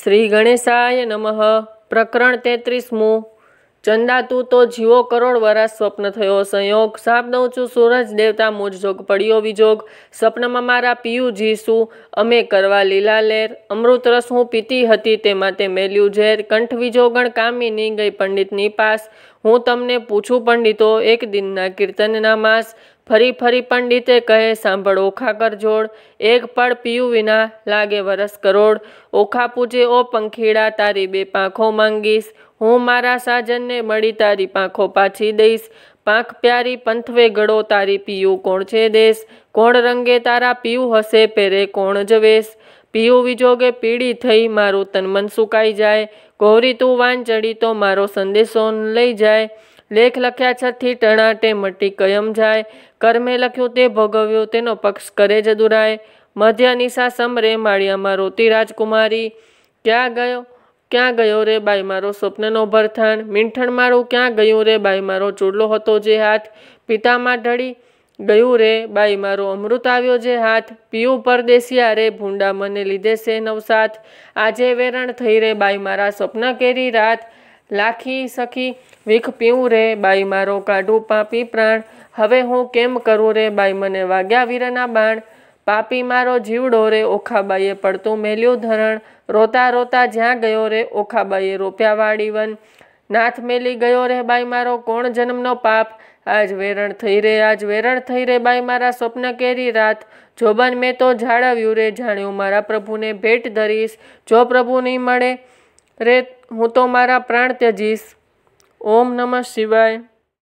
શ્રી ગણેશાય નમઃ પ્રકરણ તેત્રીસમું ચંદા તું તો જીવો કરોડ વરસ સ્વપ્ન થયો સંયોગ સાપ દઉં છું સૂરજ દેવતા મુજ જોગ પડ્યો વિજોગ સપનમાં મારા પિયું જીસુ અમે કરવા લીલા લેર અમૃત રસ હું પીતી હતી તે માટે મેલ્યું ઝેર કંઠ વિજોગણ કામી ની ગઈ પંડિતની પાસ હું તમને પૂછું પંડિતો એક દિનના કીર્તનના માસ ફરી ફરી પંડિતે કહે સાંભળ ઓખા કરજોડ એક પળ પીયું વિના લાગે વરસ કરોડ ઓખા પૂજે ઓ પંખીડા તારી બે પાંખો માંગીશ હું મારા સાજનને મળી તારી પાંખો પાછી દઈશ પાંખ પ્યારી પંથવે ગળો તારી પીયું કોણ છે દેશ કોણ રંગે તારા પીયું હશે પેરે કોણ જવેશ પીવું જોગે પીડી થઈ મારું તન મન સુકાઈ જાય ગોરી તું વાન ચડી તો મારો સંદેશો લઈ જાય લેખ લખ્યા છથી ટણાટે મટી કયમ જાય કર્મે લખ્યું તે ભોગવ્યું તેનો પક્ષ કરે જ દુરાય મધ્ય નિશા સમરે માળી અમારો તી રાજકુમારી ક્યાં ગયો ક્યાં ગયો રે બાઈ મારો સ્વપ્નનો ભરથાણ મીંઠણ મારું ક્યાં ગયું રે બાઈ મારો ચૂડલો હતો જે હાથ પિતામાં ઢળી ગયું રે બાઈ મારો અમૃત આવ્યો જે હાથ પીયું પરદેસિયા રે ભૂંડા મને લીધે સે નવસાથ આજે વેરણ થઈ રે બાઈ મારા સ્વપ્ન કેરી રાત લાખી સખી વીખ પીવું રે બાઈ મારો કાઢું પાપી પ્રાણ હવે હું કેમ કરું રે બાઈ મને વાગ્યા વીરના બાણ પાપી મારો જીવડો રે ઓખાબાઈએ પડતું મેલ્યું ધરણ રોતા રોતા જ્યાં ગયો રે ઓખાબાઈએ રોપ્યા વાડી વન નાથ મેલી ગયો રે બાઈ મારો કોણ જન્મનો પાપ આજ વેરણ થઈ રે આજ વેરણ થઈ રે બાઈ મારા સ્વપ્ન કેરી રાત જોબન મેં તો જાળવ્યું રે જાણ્યું મારા પ્રભુને ભેટ ધરીશ જો પ્રભુ નહીં મળે રે હું તો મારા પ્રાણ ત્યજીશ ઓમ નમઃ શિવાય